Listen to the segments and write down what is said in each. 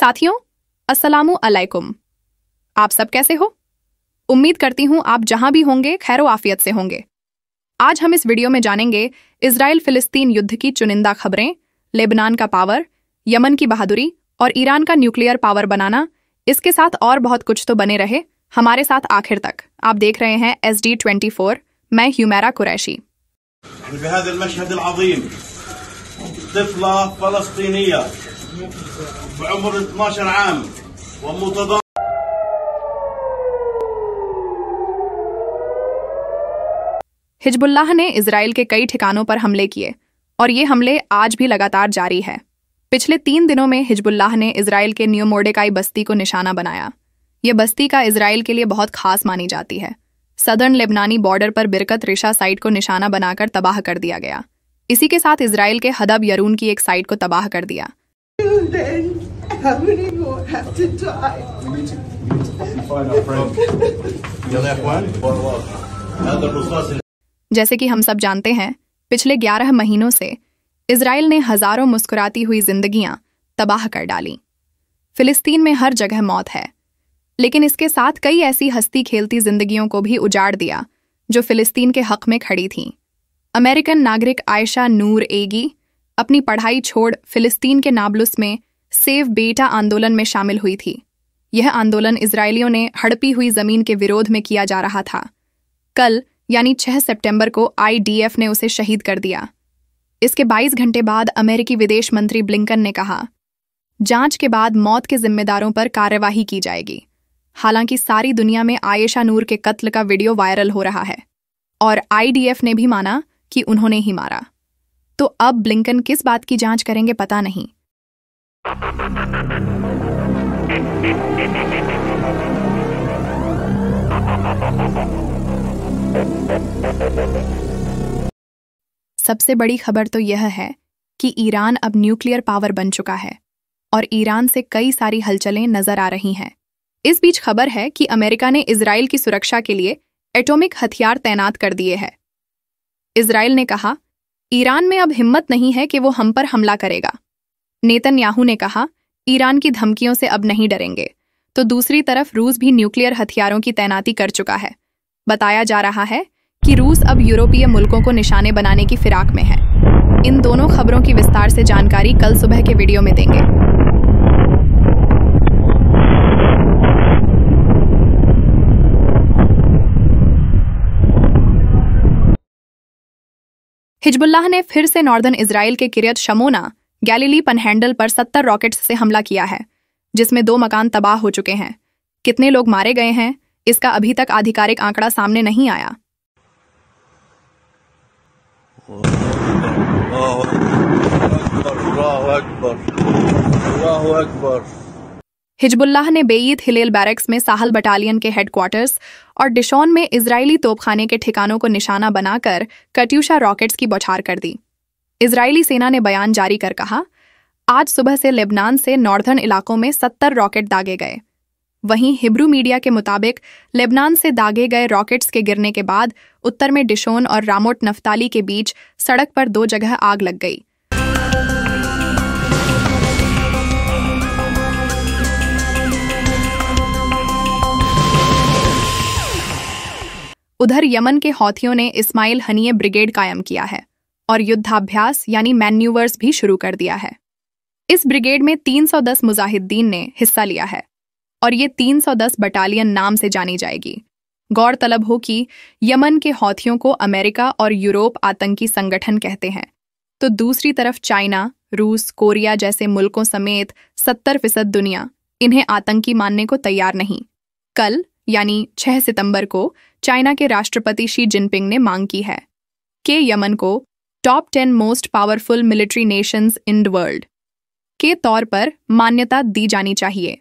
साथियों अस्सलाम वालेकुम आप सब कैसे हो उम्मीद करती हूं आप जहां भी होंगे खैर आफियत से होंगे आज हम इस वीडियो में जानेंगे इसराइल फिलिस्तीन युद्ध की चुनिंदा खबरें लेबनान का पावर यमन की बहादुरी और ईरान का न्यूक्लियर पावर बनाना इसके साथ और बहुत कुछ तो बने रहे हमारे साथ आखिर तक आप देख रहे हैं एस डी ट्वेंटी फोर मैं ह्यूमेरा कुरैशी بهذا المشهد العظيم بعمر 12 عام ومتضامن हिजबुल्लाह ने इसराइल के कई ठिकानों पर हमले किए और ये हमले आज भी लगातार जारी है पिछले तीन दिनों में हिजबुल्लाह ने इसराइल के न्यू मोडेकाई बस्ती को निशाना बनाया ये बस्ती का इसराइल के लिए बहुत खास मानी जाती है सदर्न लेबनानी बॉर्डर पर बिरकत रिशा साइट को निशाना बनाकर तबाह कर दिया गया इसी के साथ इसराइल के हदब यरून की एक साइट को तबाह कर दिया then, how many more have to die? We need to, we need to find our friend. one? One जैसे कि हम सब जानते हैं पिछले 11 महीनों से इसराइल ने हजारों मुस्कुराती हुई जिंदगियां तबाह कर डाली फिलिस्तीन में हर जगह मौत है लेकिन इसके साथ कई ऐसी हस्ती खेलती जिंदगियों को भी उजाड़ दिया जो फिलिस्तीन के हक में खड़ी थीं अमेरिकन नागरिक आयशा नूर एगी अपनी पढ़ाई छोड़ फिलिस्तीन के नाबलुस में सेव बेटा आंदोलन में शामिल हुई थी यह आंदोलन इसराइलियों ने हड़पी हुई जमीन के विरोध में किया जा रहा था कल यानी 6 सितंबर को आईडीएफ ने उसे शहीद कर दिया इसके 22 घंटे बाद अमेरिकी विदेश मंत्री ब्लिंकन ने कहा जांच के बाद मौत के जिम्मेदारों पर कार्यवाही की जाएगी हालांकि सारी दुनिया में आयशा नूर के कत्ल का वीडियो वायरल हो रहा है और आईडीएफ ने भी माना कि उन्होंने ही मारा तो अब ब्लिंकन किस बात की जांच करेंगे पता नहीं सबसे बड़ी खबर तो यह है कि ईरान अब न्यूक्लियर पावर बन चुका है और ईरान से कई सारी हलचलें नजर आ रही हैं इस बीच खबर है कि अमेरिका ने इसराइल की सुरक्षा के लिए एटॉमिक हथियार तैनात कर दिए हैं इसराइल ने कहा ईरान में अब हिम्मत नहीं है कि वो हम पर हमला करेगा नेतन्याहू ने कहा ईरान की धमकियों से अब नहीं डरेंगे तो दूसरी तरफ रूस भी न्यूक्लियर हथियारों की तैनाती कर चुका है बताया जा रहा है कि रूस अब यूरोपीय मुल्कों को निशाने बनाने की फिराक में है इन दोनों खबरों की विस्तार से जानकारी कल सुबह के वीडियो में देंगे हिजबुल्लाह ने फिर से नॉर्दर्न इसराइल के किरियत शमोना गैलीली पनहैंडल पर सत्तर रॉकेट्स से हमला किया है जिसमें दो मकान तबाह हो चुके हैं कितने लोग मारे गए हैं इसका अभी तक आधिकारिक आंकड़ा सामने नहीं आया अकबर अकबर हिजबुल्लाह ने बेईद हिलेल बैरक्स में साहल बटालियन के हेडक्वार्टर्स और डिशोन में इजरायली तोपखाने के ठिकानों को निशाना बनाकर कट्यूशा रॉकेट्स की बौछार कर दी इजरायली सेना ने बयान जारी कर कहा आज सुबह से लेबनान से नॉर्दर्न इलाकों में सत्तर रॉकेट दागे गए वहीं हिब्रू मीडिया के मुताबिक लेबनान से दागे गए रॉकेट्स के गिरने के बाद उत्तर में डिशोन और रामोट नफ्ताली के बीच सड़क पर दो जगह आग लग गई उधर यमन के हौथियों ने इस्माइल हनीय ब्रिगेड कायम किया है और युद्धाभ्यास यानी मैन्यूवर्स भी शुरू कर दिया है इस ब्रिगेड में 310 मुजाहिदीन ने हिस्सा लिया है और ये 310 बटालियन नाम से जानी जाएगी गौरतलब हो कि यमन के हौथियों को अमेरिका और यूरोप आतंकी संगठन कहते हैं तो दूसरी तरफ चाइना रूस कोरिया जैसे मुल्कों समेत सत्तर फीसद दुनिया इन्हें आतंकी मानने को तैयार नहीं कल यानी 6 सितंबर को चाइना के राष्ट्रपति शी जिनपिंग ने मांग की है के यमन को top ten most powerful military nations in the world के तौर पर मान्यता दी जानी चाहिए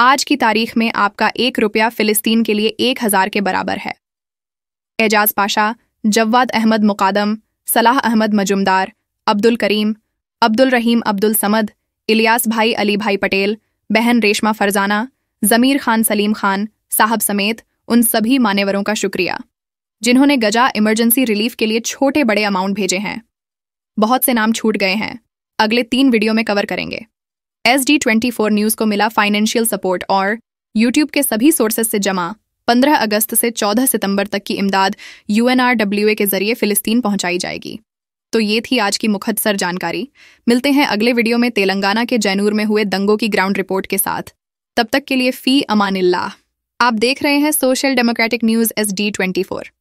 आज की तारीख में आपका एक रुपया फिलिस्तीन के लिए एक हजार के बराबर है एजाज पाशा जव्वाद अहमद मुकादम सलाह अहमद मजुमदार अब्दुल करीम अब्दुल रहीम अब्दुल समद इलियास भाई अली भाई पटेल बहन रेशमा फरजाना जमीर खान सलीम खान साहब समेत उन सभी मानेवरों का शुक्रिया जिन्होंने गजा इमरजेंसी रिलीफ के लिए छोटे बड़े अमाउंट भेजे हैं बहुत से नाम छूट गए हैं अगले तीन वीडियो में कवर करेंगे S D twenty four news को मिला फाइनेंशियल सपोर्ट और यूट्यूब के सभी सोर्सेज से जमा 15 अगस्त से 14 सितंबर तक की इमदाद यूएनआरडब्ल्यूए के जरिए फिलिस्तीन पहुंचाई जाएगी तो ये थी आज की मुखदसर जानकारी मिलते हैं अगले वीडियो में तेलंगाना के जैनूर में हुए दंगों की ग्राउंड रिपोर्ट के साथ तब तक के लिए फ़ी अमानिल्ला आप देख रहे हैं social democratic news S D twenty four